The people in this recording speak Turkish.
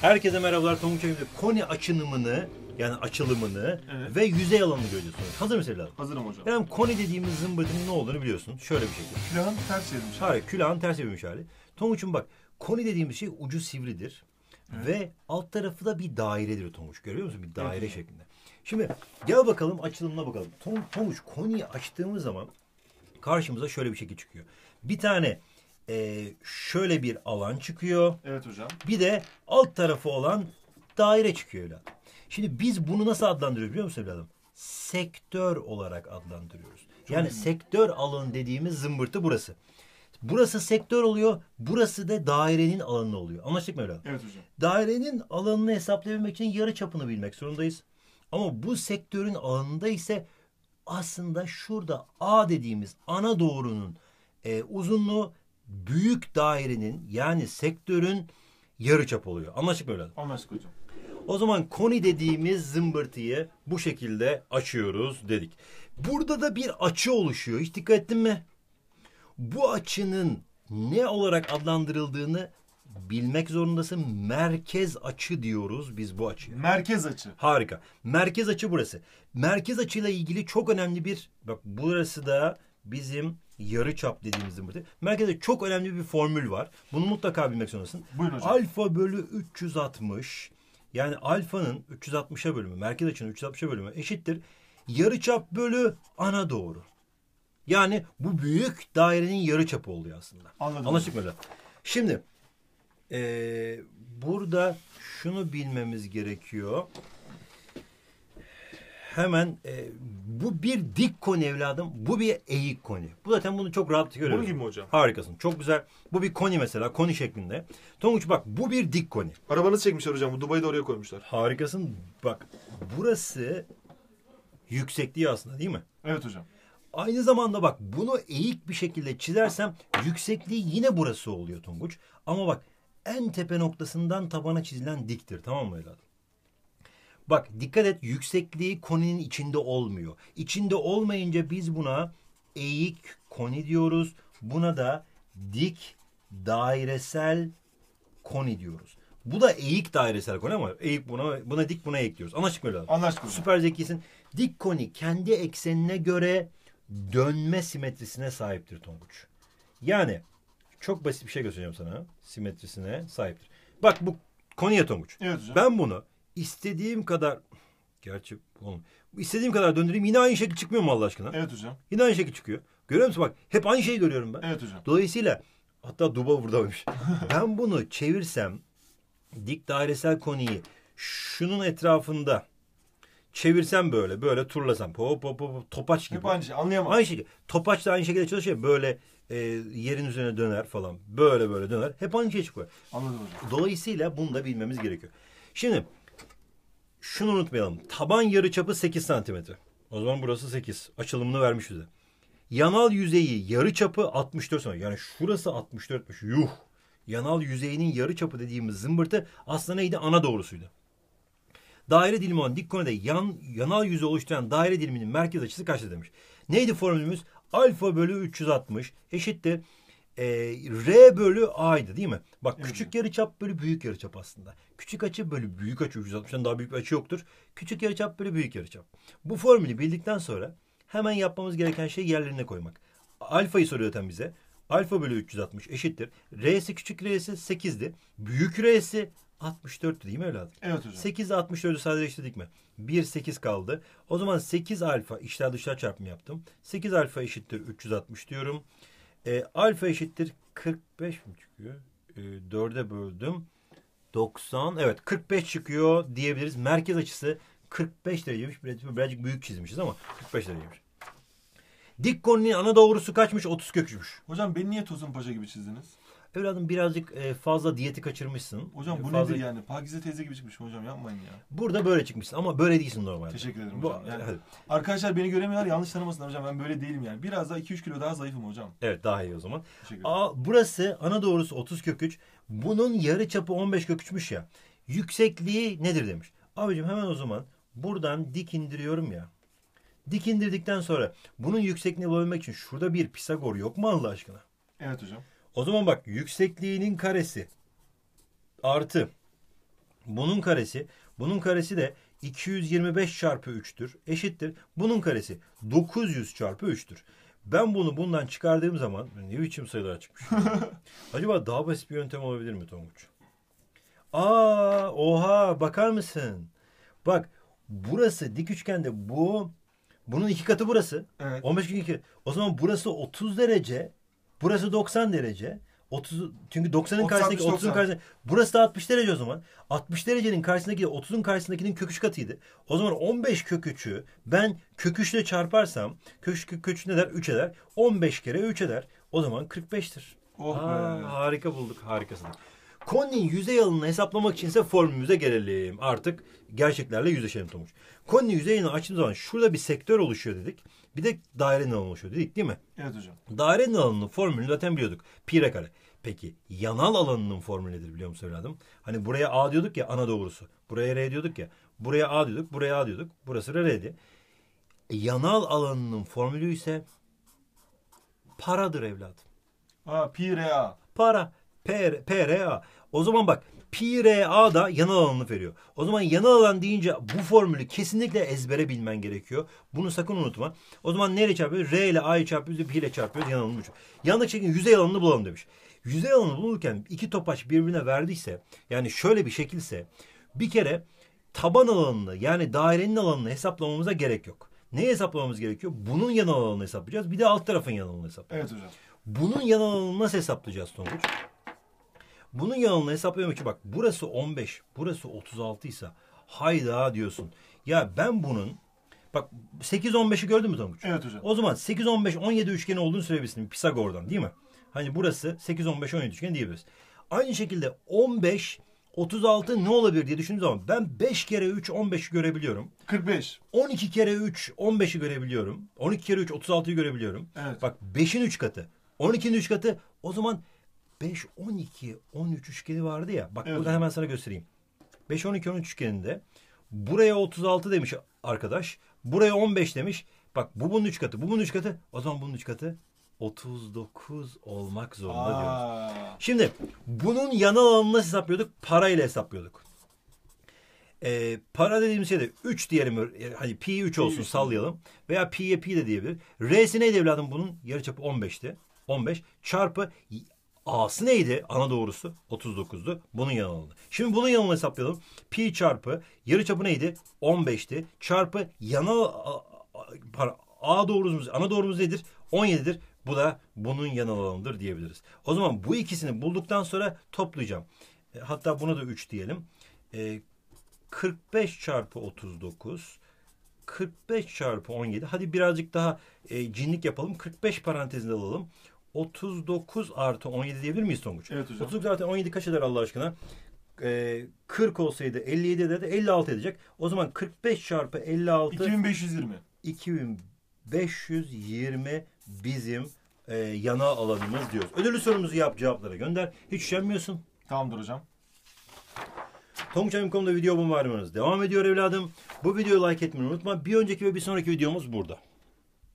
Herkese merhabalar Pamuk Çayım'da koni açınımını yani açılımını Evet. ve yüzey alanını göreceğiz. Hazır mısın evladım? Hazırım hocam. Efendim koni dediğimiz zımbırtının ne olduğunu biliyorsun. Şöyle bir şekilde. Külahın ters çevirmiş. Hayır külahın ters çevirmiş hali. Tonguç'un bak koni dediğimiz şey ucu sivridir. Ve alt tarafı da bir dairedir Tonguç. Görüyor musun? Bir daire şeklinde. Şimdi gel bakalım açılımına bakalım. Ton- Tonguç koniyi açtığımız zaman karşımıza şöyle bir şekil çıkıyor. Bir tane e, şöyle bir alan çıkıyor. Evet hocam. Bir de alt tarafı olan daire çıkıyor evladım. Şimdi biz bunu nasıl adlandırıyoruz biliyor musun evladım? Sektör olarak adlandırıyoruz. Çok yani önemli. sektör alanı dediğimiz zımbırtı burası. Burası sektör oluyor. Burası da dairenin alanı oluyor. Anlaştık mı evladım? Evet hocam. Dairenin alanını hesaplayabilmek için yarı çapını bilmek zorundayız. Ama bu sektörün alanında ise aslında şurada A dediğimiz ana doğrunun e, uzunluğu büyük dairenin yani sektörün yarı çap oluyor. Anlaşık böyle. Anlaşık hocam. O zaman koni dediğimiz zımbırtıyı bu şekilde açıyoruz dedik. Burada da bir açı oluşuyor. Hiç dikkat ettin mi? Bu açının ne olarak adlandırıldığını bilmek zorundasın. Merkez açı diyoruz biz bu açıya. Merkez açı. Harika. Merkez açı burası. Merkez açıyla ilgili çok önemli bir bak burası da bizim yarı çap dediğimiz burada. Merkezde çok önemli bir formül var. Bunu mutlaka bilmek zorundasın. Buyurun hocam. Alfa bölü 360 yani alfanın 360'a bölümü merkez açının 360'a bölümü eşittir. Yarı çap bölü ana doğru. Yani bu büyük dairenin yarı çapı oluyor aslında. Anladım. Anlaştık mı? Şimdi e, burada şunu bilmemiz gerekiyor hemen e, bu bir dik konu evladım. Bu bir eğik konu. Bu zaten bunu çok rahat görüyoruz. Bunun gibi mi hocam? Harikasın. Çok güzel. Bu bir koni mesela. Koni şeklinde. Tonguç bak bu bir dik koni. Arabanızı çekmişler hocam. Bu Dubai'de oraya koymuşlar. Harikasın. Bak burası yüksekliği aslında değil mi? Evet hocam. Aynı zamanda bak bunu eğik bir şekilde çizersem yüksekliği yine burası oluyor Tonguç. Ama bak en tepe noktasından tabana çizilen diktir tamam mı evladım? Bak dikkat et yüksekliği koninin içinde olmuyor. İçinde olmayınca biz buna eğik koni diyoruz. Buna da dik dairesel koni diyoruz. Bu da eğik dairesel koni ama eğik buna buna dik buna eğik diyoruz. Anlaştık mı öyle? Anlaştık. Süper zekisin. Dik koni kendi eksenine göre dönme simetrisine sahiptir Tonguç. Yani çok basit bir şey göstereceğim sana. Simetrisine sahiptir. Bak bu koniye Tonguç. Evet hocam. Ben bunu istediğim kadar gerçi oğlum, istediğim kadar döndüreyim yine aynı şekil çıkmıyor mu Allah aşkına? Evet hocam. Yine aynı şekil çıkıyor. Görüyor musun bak hep aynı şeyi görüyorum ben. Evet hocam. Dolayısıyla hatta Duba buradaymış. ben bunu çevirsem dik dairesel koniyi şunun etrafında çevirsem böyle böyle turlasam hop hop hop topaç gibi. Hep aynı şey anlayamam. Aynı şekilde topaç da aynı şekilde çalışıyor böyle e, yerin üzerine döner falan böyle böyle döner hep aynı şey çıkıyor. Anladım hocam. Dolayısıyla bunu da bilmemiz gerekiyor. Şimdi şunu unutmayalım. Taban yarıçapı 8 santimetre. O zaman burası 8. Açılımını vermiş bize. Yanal yüzeyi yarıçapı 64 santimetre. Yani şurası 64'müş. Yuh. Yanal yüzeyinin yarıçapı dediğimiz zımbırtı aslında neydi? Ana doğrusuydu. Daire dilimi olan dik konede yan, yanal yüzü oluşturan daire diliminin merkez açısı kaçtı demiş. Neydi formülümüz? Alfa bölü 360 eşittir e, R bölü A'ydı değil mi? Bak küçük yarıçap bölü büyük yarıçap aslında. Küçük açı bölü büyük açı 360'dan daha büyük bir açı yoktur. Küçük yarıçap bölü büyük yarıçap. Bu formülü bildikten sonra hemen yapmamız gereken şey yerlerine koymak. Alfayı soruyor zaten bize. Alfa bölü 360 eşittir. R'si küçük R'si 8'di. Büyük R'si 64 değil mi evladım? Evet hocam. 8 ile 64'ü sadeleştirdik mi? 1 8 kaldı. O zaman 8 alfa içler dışlar çarpımı yaptım. 8 alfa eşittir 360 diyorum. E, alfa eşittir 45 mi çıkıyor? E, 4'e böldüm. 90 evet 45 çıkıyor diyebiliriz. Merkez açısı 45 dereceymiş. Birazcık, büyük çizmişiz ama 45 dereceymiş. Dik konunun ana doğrusu kaçmış? 30 kökmüş. Hocam beni niye Tosun Paşa gibi çizdiniz? Evladım birazcık e, fazla diyeti kaçırmışsın. Hocam bu fazla... nedir yani? Pakize teyze gibi çıkmışım hocam yapmayın ya. Burada böyle çıkmışsın ama böyle değilsin normalde. Teşekkür ederim hocam. Yani, evet. arkadaşlar beni göremiyorlar yanlış tanımasınlar hocam ben böyle değilim yani. Biraz daha 2-3 kilo daha zayıfım hocam. Evet daha iyi o zaman. Teşekkür Aa, burası ana doğrusu 30 kök Bunun yarı çapı 15 kök ya. Yüksekliği nedir demiş. Abicim hemen o zaman buradan dik indiriyorum ya. Dik indirdikten sonra bunun yüksekliğini bulabilmek için şurada bir Pisagor yok mu Allah aşkına? Evet hocam. O zaman bak yüksekliğinin karesi artı bunun karesi. Bunun karesi de 225 çarpı 3'tür. Eşittir. Bunun karesi 900 çarpı 3'tür. Ben bunu bundan çıkardığım zaman ne biçim sayılar çıkmış. Acaba daha basit bir yöntem olabilir mi Tonguç? Aa, oha bakar mısın? Bak burası dik üçgende bu bunun iki katı burası. Evet. 15 gün iki. O zaman burası 30 derece. Burası 90 derece. 30 çünkü 90'ın karşısındaki 30'un karşısındaki burası da 60 derece o zaman. 60 derecenin karşısındaki 30'un karşısındakinin kök 3 katıydı. O zaman 15 kök 3'ü ben kök 3 çarparsam kök, kök 3 ne der? 3 eder. 15 kere 3 eder. O zaman 45'tir. Oh Aa, harika bulduk harikasın. Konin yüzey alanını hesaplamak için ise formülümüze gelelim. Artık gerçeklerle yüzleşelim Tomuç. Konin yüzeyini açtığımız zaman şurada bir sektör oluşuyor dedik. Bir de dairenin alanı oluşuyor dedik değil mi? Evet hocam. Dairenin alanının formülünü zaten biliyorduk. Pi re kare. Peki yanal alanının formülü nedir biliyor musun evladım? Hani buraya A diyorduk ya ana doğrusu. Buraya R diyorduk ya. Buraya A diyorduk, buraya A diyorduk. Burası r R'di. E, yanal alanının formülü ise paradır evladım. Aa, pi R A. Para. PR, PRA. O zaman bak PRA da yanal alanını veriyor. O zaman yanal alan deyince bu formülü kesinlikle ezbere bilmen gerekiyor. Bunu sakın unutma. O zaman neyle çarpıyoruz? R ile A'yı çarpıyoruz, P ile çarpıyoruz. Yanal alanını Yanındaki çekin yüzey alanını bulalım demiş. Yüzey alanını bulurken iki topaç birbirine verdiyse yani şöyle bir şekilse bir kere taban alanını yani dairenin alanını hesaplamamıza gerek yok. Ne hesaplamamız gerekiyor? Bunun yan alanını hesaplayacağız. Bir de alt tarafın yan alanını hesaplayacağız. Evet hocam. Bunun yan alanını nasıl hesaplayacağız Tonguç? Bunun yanına hesaplıyorum ki bak burası 15, burası 36 ise hayda diyorsun. Ya ben bunun bak 8-15'i gördün mü Tonguç? Evet hocam. O zaman 8-15-17 üçgeni olduğunu söyleyebilirsin Pisagor'dan değil mi? Hani burası 8-15-17 üçgeni diyebiliriz. Aynı şekilde 15 36 ne olabilir diye düşündüğüm zaman ben 5 kere 3 15'i görebiliyorum. 45. 12 kere 3 15'i görebiliyorum. 12 kere 3 36'yı görebiliyorum. Evet. Bak 5'in 3 katı. 12'nin 3 katı o zaman 5, 12, 13 üçgeni vardı ya. Bak evet. burada hemen sana göstereyim. 5, 12, 13 üçgeninde buraya 36 demiş arkadaş. Buraya 15 demiş. Bak bu bunun 3 katı, bu bunun 3 katı. O zaman bunun 3 katı 39 olmak zorunda Aa. diyoruz. Şimdi bunun yan alanını hesaplıyorduk? Parayla hesaplıyorduk. E, para dediğimiz şey de 3 diyelim hani pi 3 olsun pi sallayalım veya pi'ye pi de diyebilir. R'si neydi evladım bunun? yarı çapı 15'ti. 15 çarpı A'sı neydi? Ana doğrusu 39'du. Bunun yanılını. Şimdi bunun yanını hesaplayalım. Pi çarpı yarı çapı neydi? 15'ti. Çarpı yana para, A doğrumuz, ana doğrumuz nedir? 17'dir. Bu da bunun yan alanıdır diyebiliriz. O zaman bu ikisini bulduktan sonra toplayacağım. E, hatta buna da 3 diyelim. 45 e, çarpı 39 45 çarpı 17 hadi birazcık daha e, cinlik yapalım 45 parantezinde alalım 39 artı 17 diyebilir miyiz Tonguç? Evet hocam. 39 artı 17 kaç eder Allah aşkına? Ee, 40 olsaydı 57 ederdi 56 edecek. O zaman 45 çarpı 56 2520 2520 bizim e, yana alanımız diyoruz. Ödüllü sorumuzu yap cevaplara gönder. Hiç üşenmiyorsun. Tamamdır hocam. Tonguç.com'da video bombardımanınız devam ediyor evladım. Bu videoyu like etmeyi unutma. Bir önceki ve bir sonraki videomuz burada.